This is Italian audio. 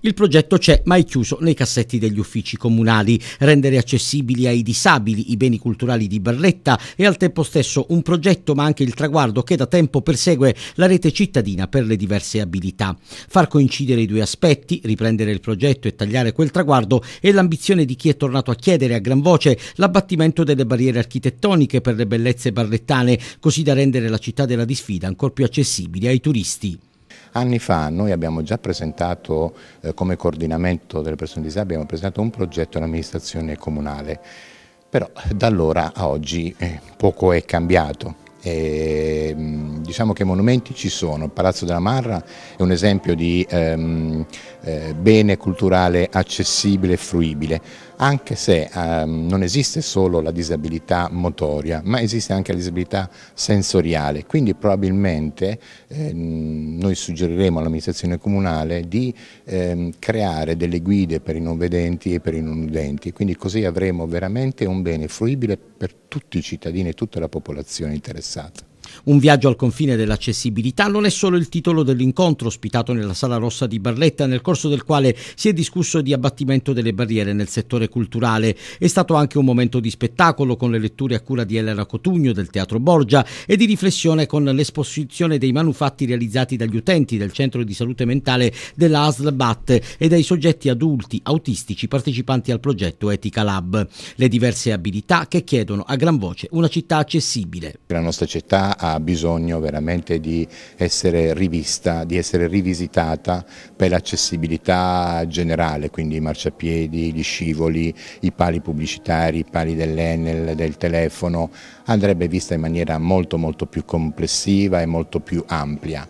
Il progetto c'è ma è chiuso nei cassetti degli uffici comunali. Rendere accessibili ai disabili i beni culturali di Barletta è al tempo stesso un progetto ma anche il traguardo che da tempo persegue la rete cittadina per le diverse abilità. Far coincidere i due aspetti, riprendere il progetto e tagliare quel traguardo è l'ambizione di chi è tornato a chiedere a gran voce l'abbattimento delle barriere architettoniche per le bellezze barlettane, così da rendere la città della disfida ancora più accessibile ai turisti. Anni fa noi abbiamo già presentato eh, come coordinamento delle persone disabili, abbiamo presentato un progetto all'amministrazione comunale, però da allora a oggi eh, poco è cambiato. E, ehm, diciamo che monumenti ci sono, il Palazzo della Marra è un esempio di ehm, eh, bene culturale accessibile e fruibile, anche se ehm, non esiste solo la disabilità motoria, ma esiste anche la disabilità sensoriale, quindi probabilmente ehm, noi suggeriremo all'amministrazione comunale di ehm, creare delle guide per i non vedenti e per i non udenti, quindi così avremo veramente un bene fruibile per tutti i cittadini e tutta la popolazione interessata. Un viaggio al confine dell'accessibilità non è solo il titolo dell'incontro ospitato nella Sala Rossa di Barletta, nel corso del quale si è discusso di abbattimento delle barriere nel settore culturale. È stato anche un momento di spettacolo con le letture a cura di Elena Cotugno del Teatro Borgia e di riflessione con l'esposizione dei manufatti realizzati dagli utenti del Centro di Salute Mentale della ASL BAT e dai soggetti adulti autistici partecipanti al progetto Etica Lab. Le diverse abilità che chiedono a gran voce una città accessibile. La nostra città ha bisogno veramente di essere rivista, di essere rivisitata per l'accessibilità generale, quindi i marciapiedi, gli scivoli, i pali pubblicitari, i pali dell'Enel, del telefono, andrebbe vista in maniera molto molto più complessiva e molto più ampia.